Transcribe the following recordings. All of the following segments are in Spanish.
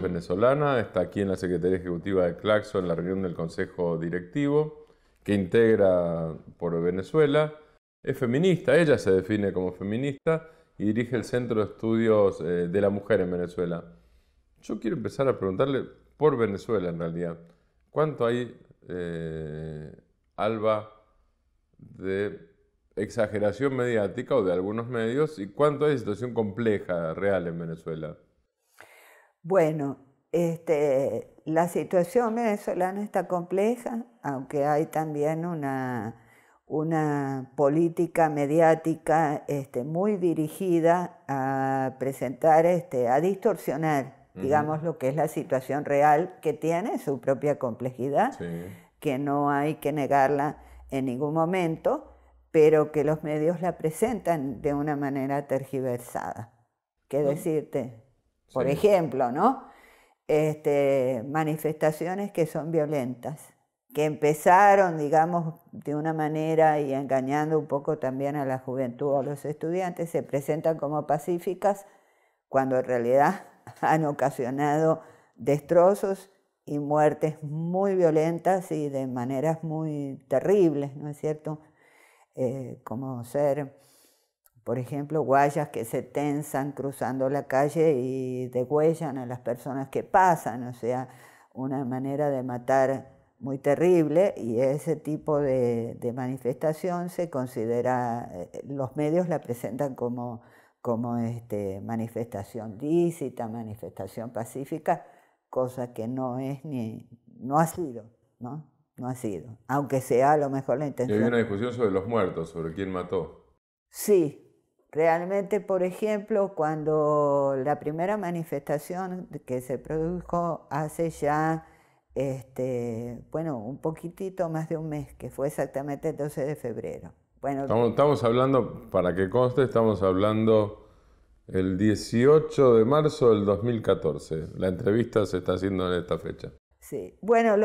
venezolana, está aquí en la Secretaría Ejecutiva de Claxo en la reunión del Consejo Directivo, que integra por Venezuela. Es feminista, ella se define como feminista y dirige el Centro de Estudios eh, de la Mujer en Venezuela. Yo quiero empezar a preguntarle por Venezuela en realidad. ¿Cuánto hay, eh, Alba, de exageración mediática o de algunos medios y cuánto hay situación compleja, real en Venezuela? Bueno, este, la situación venezolana está compleja, aunque hay también una, política mediática este, muy dirigida a presentar, este, a distorsionar, digamos, lo que es la situación real, que tiene su propia complejidad, que no hay que negarla en ningún momento, pero que los medios la presentan de una manera tergiversada. ¿Qué mm. decirte? por ejemplo, ¿no? Este, manifestaciones que son violentas, que empezaron, digamos, de una manera y engañando un poco también a la juventud o a los estudiantes, se presentan como pacíficas cuando en realidad han ocasionado destrozos y muertes muy violentas y de maneras muy terribles, ¿no es cierto? Eh, como ser por ejemplo, guayas que se tensan cruzando la calle y degüellan a las personas que pasan, o sea, una manera de matar muy terrible y ese tipo de, manifestación se considera, eh, eh, los medios la presentan como, como este, manifestación lícita, manifestación pacífica, cosa que no es ni, no ha sido, ¿no? No ha sido, aunque sea a lo mejor la intención. Hay una discusión sobre los muertos, sobre quién mató. Sí, Realmente, por ejemplo, cuando la primera manifestación que se produjo hace ya, este, bueno, un poquitito más de un mes, que fue exactamente el 12 de febrero. Bueno, estamos, hablando, para que conste, estamos hablando el 18 de marzo del 2014. La entrevista se está haciendo en esta fecha. Sí, bueno,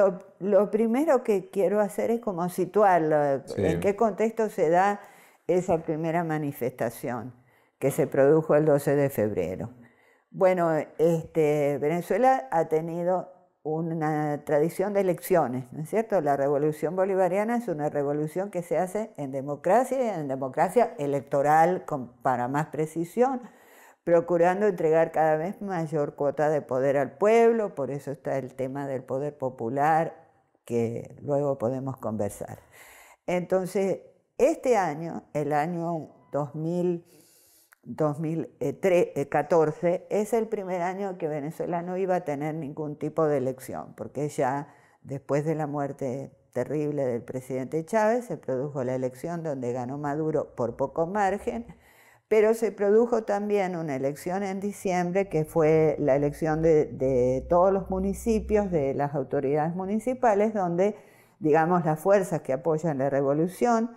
lo, primero que quiero hacer es como situarlo, en qué contexto se da esa primera manifestación que se produjo el 12 de febrero. Bueno, este, Venezuela ha tenido una tradición de elecciones, ¿no es cierto? La revolución bolivariana es una revolución que se hace en democracia y en democracia electoral con, para más precisión, procurando entregar cada vez mayor cuota de poder al pueblo, por eso está el tema del poder popular que luego podemos conversar. Entonces, este año, el año 2000, 2014, eh, eh, es el primer año que Venezuela no iba a tener ningún tipo de elección, porque ya después de la muerte terrible del presidente Chávez se produjo la elección donde ganó Maduro por poco margen, pero se produjo también una elección en diciembre que fue la elección de, todos los municipios, de las autoridades municipales, donde, digamos, las fuerzas que apoyan la revolución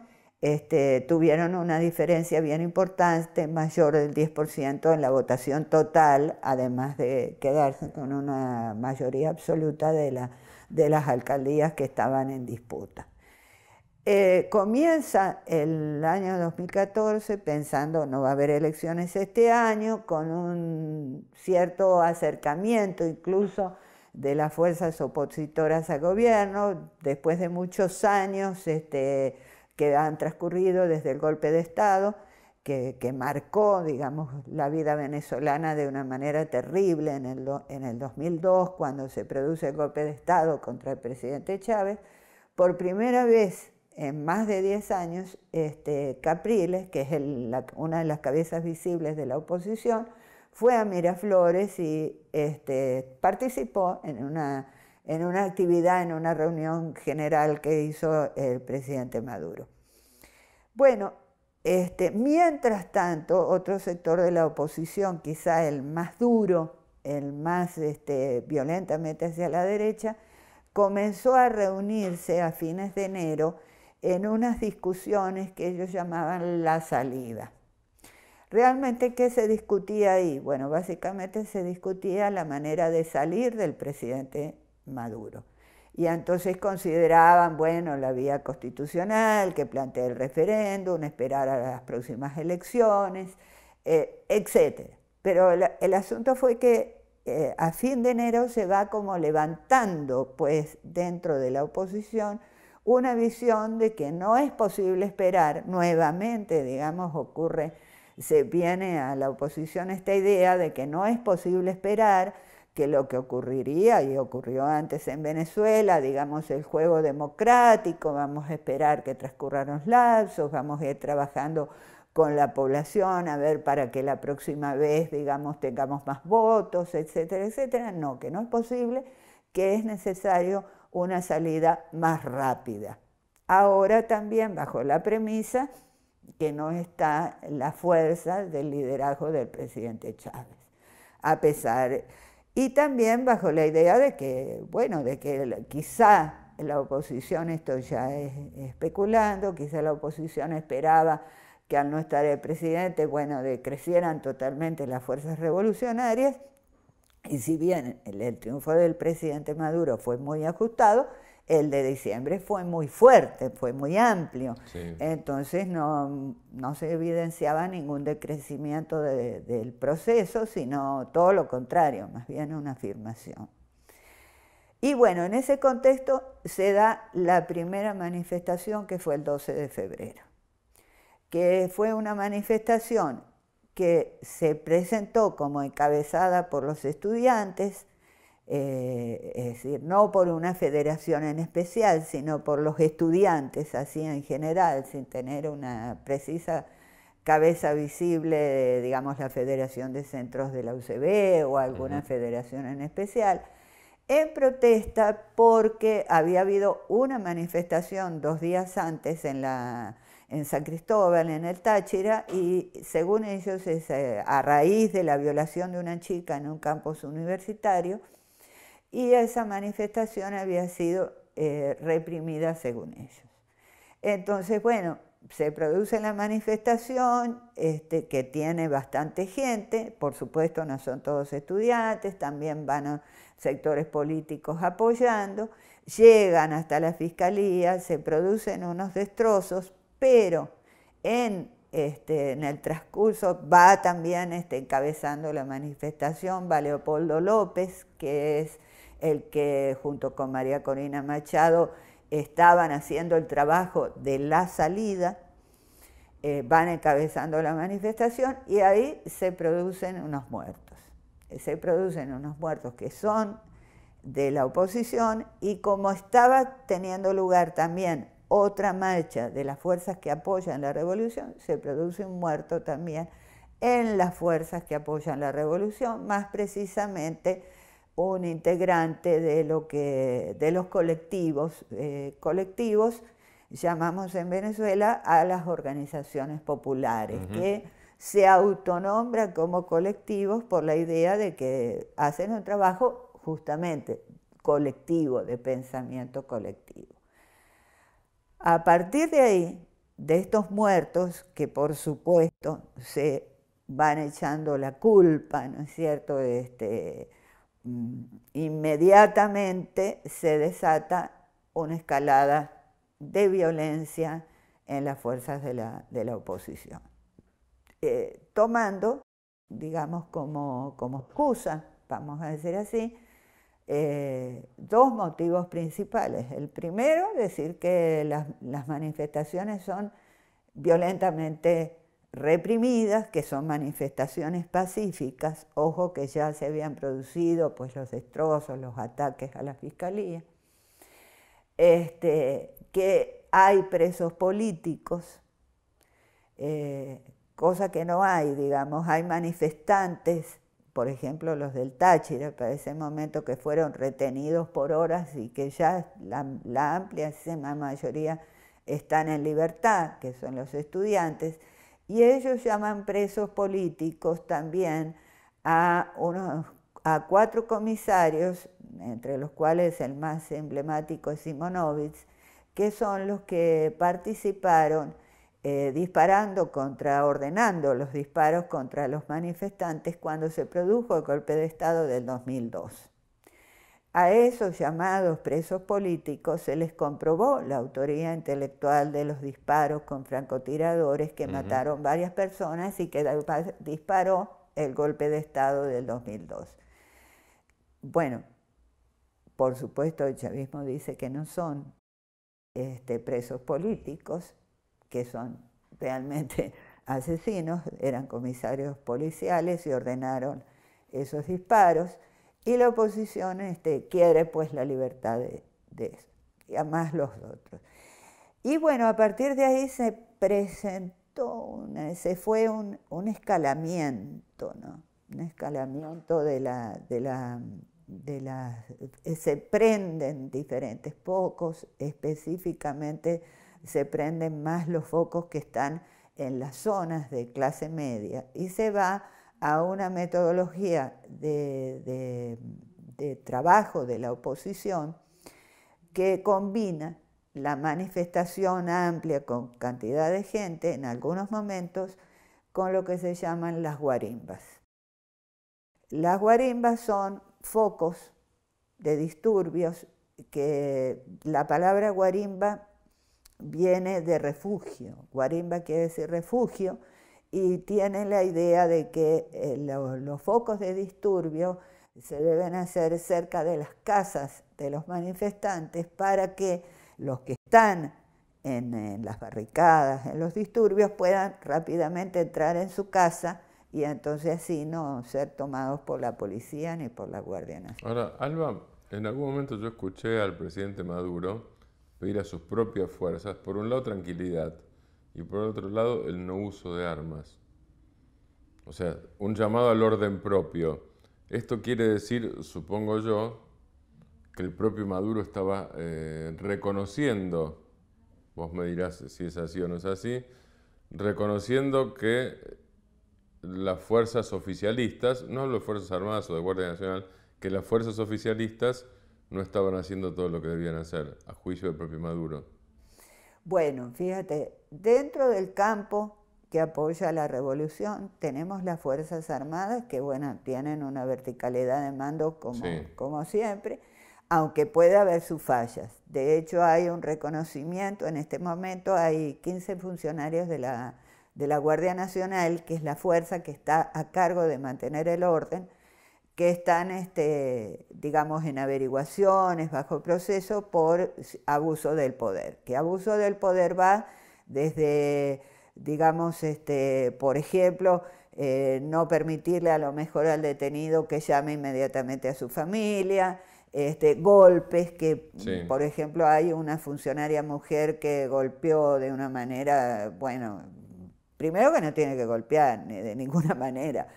este, tuvieron una diferencia bien importante, mayor del 10% en la votación total, además de quedarse con una mayoría absoluta de, las alcaldías que estaban en disputa. Eh, comienza el año 2014 pensando no va a haber elecciones este año, con un cierto acercamiento incluso de las fuerzas opositoras al gobierno, después de muchos años. Este, que han transcurrido desde el golpe de Estado, que, marcó, digamos, la vida venezolana de una manera terrible en el, en el 2002, cuando se produce el golpe de Estado contra el presidente Chávez, por primera vez en más de 10 años, este, Capriles, que es una de las cabezas visibles de la oposición, fue a Miraflores y este, participó en una en una actividad, en una reunión general que hizo el presidente Maduro. Bueno, este, mientras tanto, otro sector de la oposición, quizá el más duro, el más este, violentamente hacia la derecha, comenzó a reunirse a fines de enero en unas discusiones que ellos llamaban la salida. Realmente, ¿qué se discutía ahí? Bueno, básicamente se discutía la manera de salir del presidente Maduro. Y entonces consideraban, bueno, la vía constitucional, que plantea el referéndum, esperar a las próximas elecciones, eh, etc. Pero el, asunto fue que eh, a fin de enero se va como levantando, pues, dentro de la oposición, una visión de que no es posible esperar, nuevamente, digamos, ocurre, se viene a la oposición esta idea de que no es posible esperar, que lo que ocurriría y ocurrió antes en Venezuela, digamos el juego democrático, vamos a esperar que transcurran los lapsos, vamos a ir trabajando con la población a ver para que la próxima vez, digamos, tengamos más votos, etcétera, etcétera. No, que no es posible, que es necesario una salida más rápida. Ahora también bajo la premisa que no está la fuerza del liderazgo del presidente Chávez. A pesar y también bajo la idea de que, bueno, de que quizá la oposición, esto ya es especulando, quizá la oposición esperaba que al no estar el presidente, bueno, decrecieran totalmente las fuerzas revolucionarias. Y si bien el, el triunfo del presidente Maduro fue muy ajustado, el de diciembre fue muy fuerte, fue muy amplio. Entonces no, se evidenciaba ningún decrecimiento del proceso, sino todo lo contrario, más bien una afirmación. Y bueno, en ese contexto se da la primera manifestación que fue el 12 de febrero, que fue una manifestación que se presentó como encabezada por los estudiantes, eh, es decir, no por una federación en especial, sino por los estudiantes así en general, sin tener una precisa cabeza visible digamos, la Federación de Centros de la UCB o alguna federación en especial, en protesta porque había habido una manifestación dos días antes en, la, en San Cristóbal, en el Táchira, y según ellos es eh, a raíz de la violación de una chica en un campus universitario, y esa manifestación había sido eh, reprimida según ellos. Entonces, bueno, se produce la manifestación este, que tiene bastante gente, por supuesto no son todos estudiantes, también van sectores políticos apoyando, llegan hasta la fiscalía, se producen unos destrozos, pero en, este, en el transcurso va también este, encabezando la manifestación va Leopoldo López, que es el que junto con María Corina Machado estaban haciendo el trabajo de la salida, eh, van encabezando la manifestación y ahí se producen unos muertos. Se producen unos muertos que son de la oposición y como estaba teniendo lugar también otra marcha de las fuerzas que apoyan la revolución, se produce un muerto también en las fuerzas que apoyan la revolución, más precisamente un integrante de, lo que, de los colectivos, eh, colectivos llamamos en Venezuela a las organizaciones populares, que se autonombran como colectivos por la idea de que hacen un trabajo justamente colectivo, de pensamiento colectivo. A partir de ahí, de estos muertos, que por supuesto se van echando la culpa, ¿no es cierto?, este, inmediatamente se desata una escalada de violencia en las fuerzas de la, oposición, eh, tomando, digamos, como, como, excusa, vamos a decir así, eh, dos motivos principales. El primero, decir que las, las manifestaciones son violentamente reprimidas, que son manifestaciones pacíficas, ojo que ya se habían producido pues, los destrozos, los ataques a la fiscalía, este, que hay presos políticos, eh, cosa que no hay, digamos, hay manifestantes, por ejemplo los del Táchira, para ese momento que fueron retenidos por horas y que ya la, amplia mayoría están en libertad, que son los estudiantes, y ellos llaman presos políticos también a, a cuatro comisarios, entre los cuales el más emblemático es Simonovitz, que son los que participaron eh, disparando contra, ordenando los disparos contra los manifestantes cuando se produjo el golpe de Estado del 2002. A esos llamados presos políticos se les comprobó la autoría intelectual de los disparos con francotiradores que mataron varias personas y que disparó el golpe de Estado del 2002. Bueno, por supuesto el chavismo dice que no son este, presos políticos, que son realmente asesinos, eran comisarios policiales y ordenaron esos disparos. Y la oposición este, quiere pues la libertad de, eso, y más los otros. Y bueno, a partir de ahí se presentó, se fue un, escalamiento, ¿no? Un escalamiento de la, de la, de la, eh, se prenden diferentes focos, específicamente se prenden más los focos que están en las zonas de clase media y se va a una metodología de, trabajo de la oposición que combina la manifestación amplia con cantidad de gente en algunos momentos con lo que se llaman las guarimbas. Las guarimbas son focos de disturbios que la palabra guarimba viene de refugio. Guarimba quiere decir refugio y tienen la idea de que eh, los focos de disturbio se deben hacer cerca de las casas de los manifestantes para que los que están en, en, las barricadas, en los disturbios, puedan rápidamente entrar en su casa y entonces así no ser tomados por la policía ni por la Guardia Nacional. Ahora, Alba, en algún momento yo escuché al presidente Maduro pedir a sus propias fuerzas, por un lado, tranquilidad, y por otro lado el no uso de armas. O sea, un llamado al orden propio. Esto quiere decir, supongo yo, que el propio Maduro estaba eh, reconociendo, vos me dirás si es así o no es así, reconociendo que las fuerzas oficialistas, no las fuerzas armadas o de Guardia Nacional, que las fuerzas oficialistas no estaban haciendo todo lo que debían hacer, a juicio del propio Maduro. Bueno, fíjate, dentro del campo que apoya la revolución tenemos las Fuerzas Armadas, que bueno, tienen una verticalidad de mando como, siempre, aunque puede haber sus fallas. De hecho, hay un reconocimiento, en este momento hay 15 funcionarios de la Guardia Nacional, que es la fuerza que está a cargo de mantener el orden, que están, este, digamos, en averiguaciones, bajo proceso, por abuso del poder. Que abuso del poder va desde, digamos, este, por ejemplo, eh, no permitirle a lo mejor al detenido que llame inmediatamente a su familia, este, golpes, que por ejemplo hay una funcionaria mujer que golpeó de una manera, bueno, primero que no tiene que golpear de ninguna manera,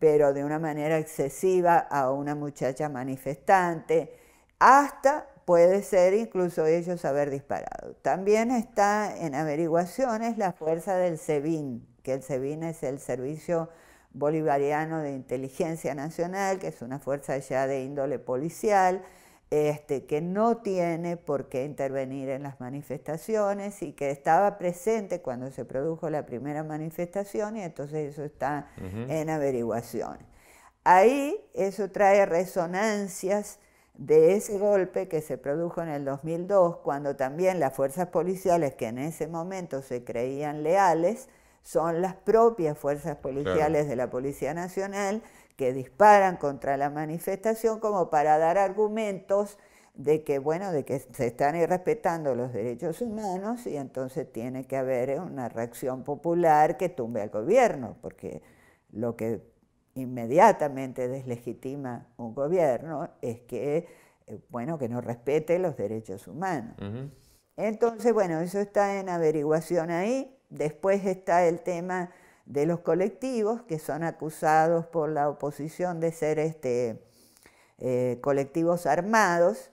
pero de una manera excesiva a una muchacha manifestante, hasta puede ser incluso ellos haber disparado. También está en averiguaciones la fuerza del SEBIN, que el SEBIN es el Servicio Bolivariano de Inteligencia Nacional, que es una fuerza ya de índole policial, este, que no tiene por qué intervenir en las manifestaciones y que estaba presente cuando se produjo la primera manifestación y entonces eso está en averiguación. Ahí eso trae resonancias de ese golpe que se produjo en el 2002, cuando también las fuerzas policiales que en ese momento se creían leales, son las propias fuerzas policiales de la Policía Nacional que disparan contra la manifestación como para dar argumentos de que, bueno, de que se están irrespetando los derechos humanos y entonces tiene que haber eh, una reacción popular que tumbe al gobierno, porque lo que inmediatamente deslegitima un gobierno es que, eh, bueno, que no respete los derechos humanos. Entonces, bueno, eso está en averiguación ahí. Después está el tema de los colectivos que son acusados por la oposición de ser este, eh, colectivos armados.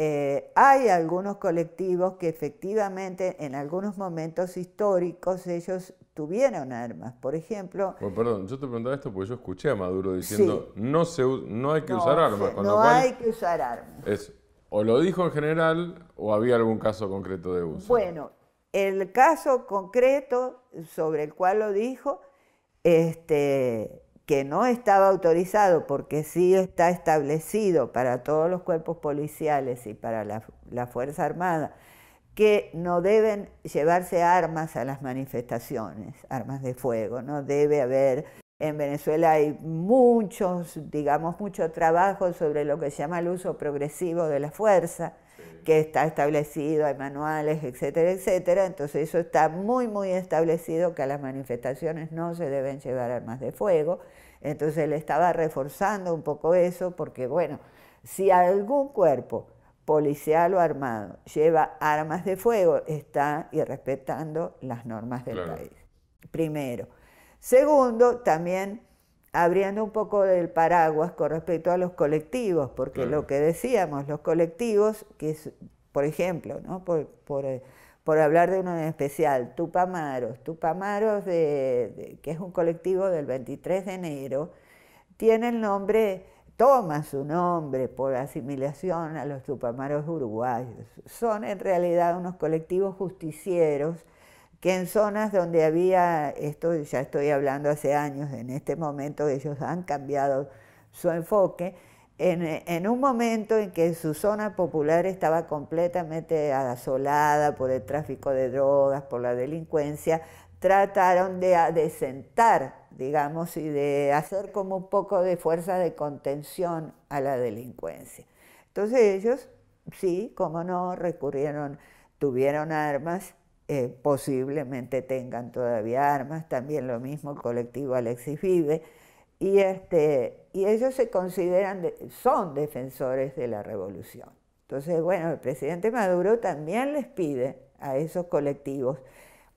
Eh, hay algunos colectivos que efectivamente en algunos momentos históricos ellos tuvieron armas. Por ejemplo... perdón, yo te preguntaba esto porque yo escuché a Maduro diciendo no, se, no hay que usar armas. no hay que usar armas. Es, o lo dijo en general o había algún caso concreto de uso. Bueno, el caso concreto sobre el cual lo dijo, este, que no estaba autorizado porque sí está establecido para todos los cuerpos policiales y para la, la Fuerza Armada, que no deben llevarse armas a las manifestaciones, armas de fuego, no debe haber. En Venezuela hay muchos, digamos, mucho trabajo sobre lo que se llama el uso progresivo de la fuerza, que está establecido, hay manuales, etcétera, etcétera. Entonces eso está muy, muy establecido que a las manifestaciones no se deben llevar armas de fuego. Entonces él estaba reforzando un poco eso porque, bueno, si algún cuerpo policial o armado lleva armas de fuego, está irrespetando las normas del país. Primero. Segundo, también abriendo un poco del paraguas con respecto a los colectivos, porque lo que decíamos, los colectivos, que por ejemplo, eh, por, hablar de uno en especial, Tupamaros, Tupamaros, que es un colectivo del 23 de enero, tiene el nombre, toma su nombre por asimilación a los Tupamaros uruguayos. Son en realidad unos colectivos justicieros, que en zonas donde había, esto ya estoy hablando hace años, en este momento ellos han cambiado su enfoque, en, un momento en que su zona popular estaba completamente asolada por el tráfico de drogas, por la delincuencia, trataron de adecentar, digamos, y de hacer como un poco de fuerza de contención a la delincuencia. Entonces ellos, sí, como no, recurrieron, tuvieron armas eh, posiblemente tengan todavía armas, también lo mismo el colectivo Alexis Vive, y, este, y ellos se consideran, son defensores de la revolución. Entonces, bueno, el presidente Maduro también les pide a esos colectivos,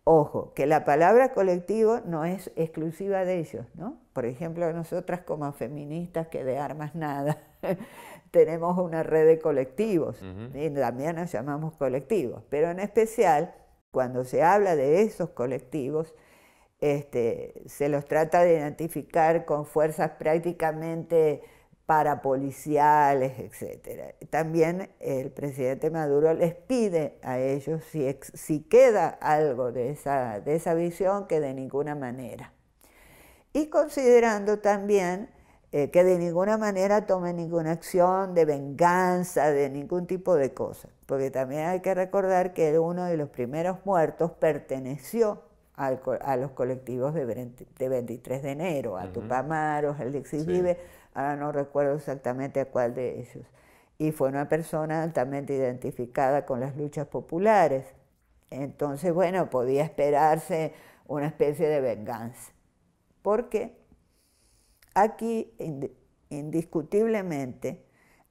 ojo, que la palabra colectivo no es exclusiva de ellos, ¿no? Por ejemplo, nosotras como feministas que de armas nada, tenemos una red de colectivos también nos llamamos colectivos, pero en especial cuando se habla de esos colectivos, este, se los trata de identificar con fuerzas prácticamente parapoliciales, etc. También el presidente Maduro les pide a ellos si, si queda algo de de esa visión que de ninguna manera. Y considerando también eh, que de ninguna manera tome ninguna acción de venganza, de ningún tipo de cosa. Porque también hay que recordar que uno de los primeros muertos perteneció a los colectivos de, 23 de enero, a Tupamaros, al Alexis Vive, ahora no recuerdo exactamente a cuál de ellos. Y fue una persona altamente identificada con las luchas populares. Entonces, bueno, podía esperarse una especie de venganza. ¿Por qué? Aquí indiscutiblemente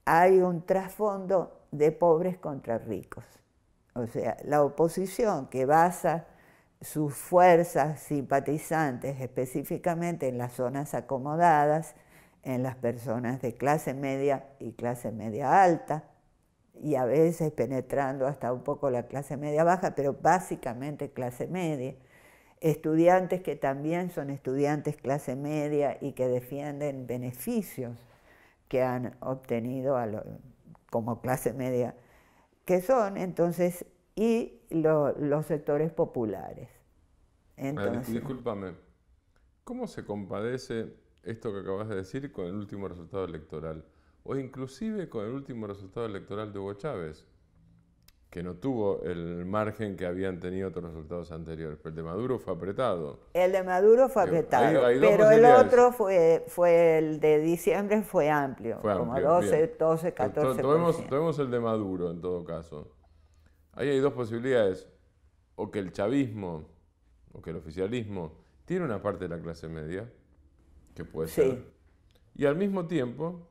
hay un trasfondo de pobres contra ricos. O sea, la oposición que basa sus fuerzas simpatizantes específicamente en las zonas acomodadas, en las personas de clase media y clase media alta, y a veces penetrando hasta un poco la clase media baja, pero básicamente clase media, estudiantes que también son estudiantes clase media y que defienden beneficios que han obtenido como clase media, que son entonces, y los sectores populares. Entonces, discúlpame, ¿cómo se compadece esto que acabas de decir con el último resultado electoral? O inclusive con el último resultado electoral de Hugo Chávez, que no tuvo el margen que habían tenido otros resultados anteriores. Pero el de Maduro fue apretado. El de Maduro fue apretado. pero el otro fue, fue el de diciembre, fue amplio, como 12, 12, 14. Tomemos, tomemos el de Maduro en todo caso. Ahí hay dos posibilidades. O que el chavismo, o que el oficialismo, tiene una parte de la clase media, que puede ser. Y al mismo tiempo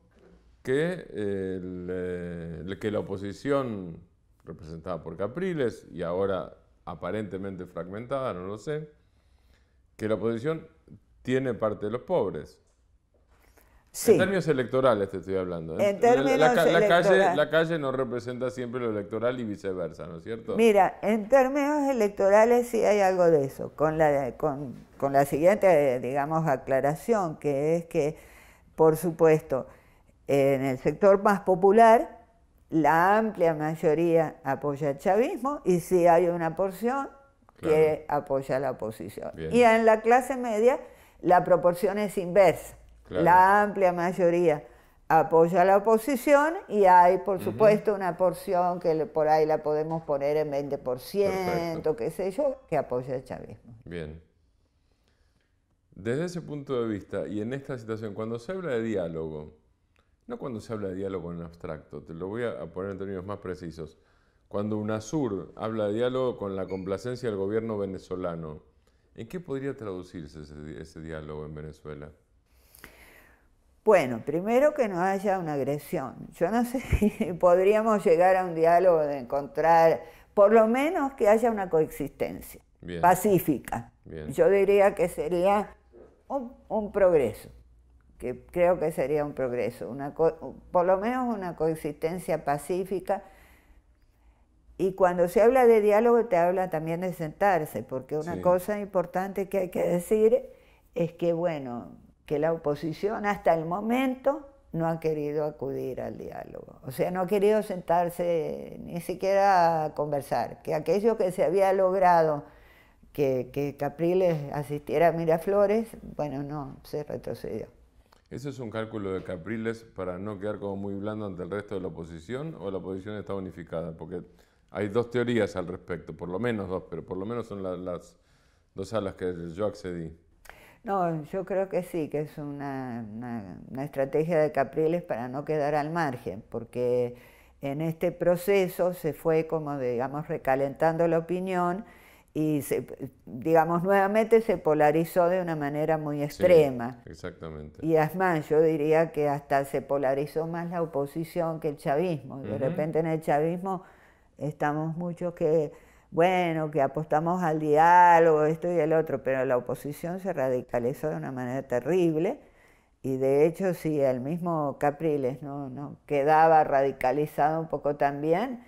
que, eh, que la oposición representada por Capriles y ahora aparentemente fragmentada, no lo sé, que la oposición tiene parte de los pobres. En términos electorales te estoy hablando. ¿eh? En términos la, la, calle, no representa siempre lo electoral y viceversa, ¿no es cierto? Mira, en términos electorales sí hay algo de eso, con la, con, con la siguiente, digamos, aclaración, que es que, por supuesto, en el sector más popular la amplia mayoría apoya el chavismo y si hay una porción que apoya la oposición. Y en la clase media la proporción es inversa. La amplia mayoría apoya la oposición y hay, por supuesto, una porción que por ahí la podemos poner en 20%, que qué sé yo, que apoya el chavismo. Bien. Desde ese punto de vista y en esta situación, cuando se habla de diálogo, no cuando se habla de diálogo en abstracto, te lo voy a poner en términos más precisos. Cuando UNASUR habla de diálogo con la complacencia del gobierno venezolano, ¿en qué podría traducirse ese, diálogo en Venezuela? Bueno, primero que no haya una agresión. Yo no sé si podríamos llegar a un diálogo de encontrar, por lo menos que haya una coexistencia pacífica. Yo diría que sería un progreso que creo que sería un progreso, por lo menos una coexistencia pacífica. Y cuando se habla de diálogo, te habla también de sentarse, porque una cosa importante que hay que decir es que, bueno, que la oposición hasta el momento no ha querido acudir al diálogo. O sea, no ha querido sentarse ni siquiera a conversar. Que aquello que se había logrado, que, que Capriles asistiera a Miraflores, bueno, no, se retrocedió. ¿Eso es un cálculo de Capriles para no quedar como muy blando ante el resto de la oposición o la oposición está unificada? Porque hay dos teorías al respecto, por lo menos dos, pero por lo menos son las, dos a las que yo accedí. No, yo creo que sí, que es una, una, estrategia de Capriles para no quedar al margen, porque en este proceso se fue como, digamos, recalentando la opinión y digamos nuevamente se polarizó de una manera muy extrema. exactamente. Y es yo diría que hasta se polarizó más la oposición que el chavismo. De repente en el chavismo estamos muchos que, bueno, que apostamos al diálogo, esto y el otro, pero la oposición se radicalizó de una manera terrible. Y de hecho, si el mismo Capriles no quedaba radicalizado un poco también,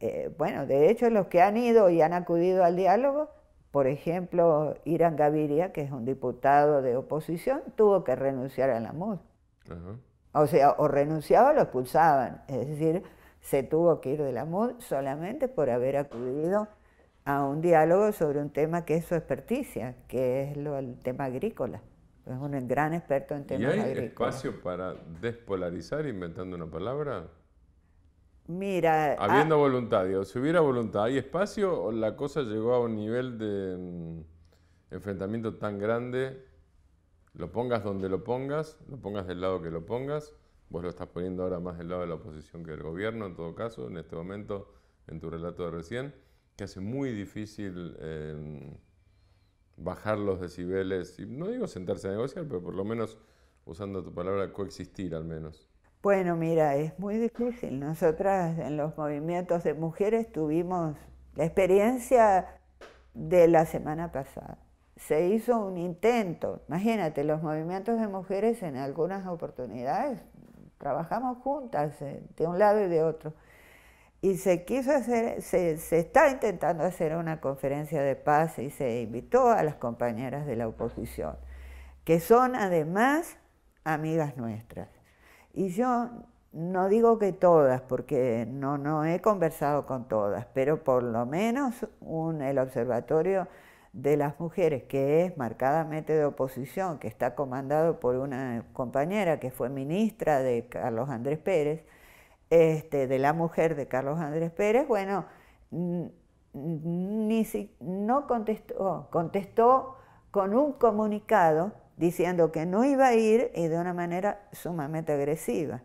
eh, bueno, de hecho los que han ido y han acudido al diálogo, por ejemplo, Irán Gaviria, que es un diputado de oposición, tuvo que renunciar a la MUD. O sea, o renunciaba o lo expulsaban. Es decir, se tuvo que ir de la MUD solamente por haber acudido a un diálogo sobre un tema que es su experticia, que es lo, el tema agrícola. Es un gran experto en temas agrícolas. ¿Y hay espacio para despolarizar inventando una palabra? Mira. Habiendo ah. voluntad, si hubiera voluntad y espacio, la cosa llegó a un nivel de mm, enfrentamiento tan grande, lo pongas donde lo pongas, lo pongas del lado que lo pongas, vos lo estás poniendo ahora más del lado de la oposición que del gobierno, en todo caso, en este momento, en tu relato de recién, que hace muy difícil em, bajar los decibeles, y no digo sentarse a negociar, pero por lo menos, usando tu palabra, coexistir al menos. Bueno, mira, es muy difícil. Nosotras en los movimientos de mujeres tuvimos la experiencia de la semana pasada. Se hizo un intento, imagínate, los movimientos de mujeres en algunas oportunidades trabajamos juntas eh, de un lado y de otro. Y se quiso hacer, se, se está intentando hacer una conferencia de paz y se invitó a las compañeras de la oposición, que son además amigas nuestras. Y yo no digo que todas, porque no, he conversado con todas, pero por lo menos el observatorio de las mujeres, que es marcadamente de oposición, que está comandado por una compañera que fue ministra de Carlos Andrés Pérez, este, de la mujer de Carlos Andrés Pérez, bueno, ni no contestó, contestó con un comunicado diciendo que no iba a ir y de una manera sumamente agresiva.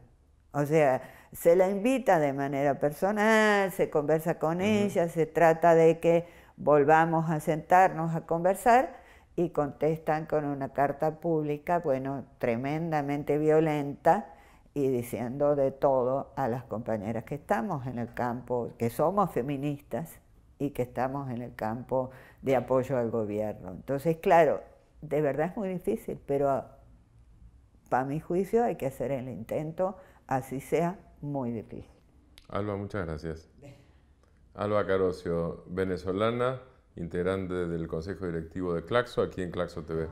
O sea, se la invita de manera personal, se conversa con ella, se trata de que volvamos a sentarnos a conversar y contestan con una carta pública, bueno, tremendamente violenta y diciendo de todo a las compañeras que estamos en el campo, que somos feministas y que estamos en el campo de apoyo al gobierno. Entonces, claro, de verdad es muy difícil, pero para mi juicio hay que hacer el intento, así sea muy difícil. Alba, muchas gracias. Alba Carocio, venezolana, integrante del Consejo Directivo de Claxo, aquí en Claxo TV.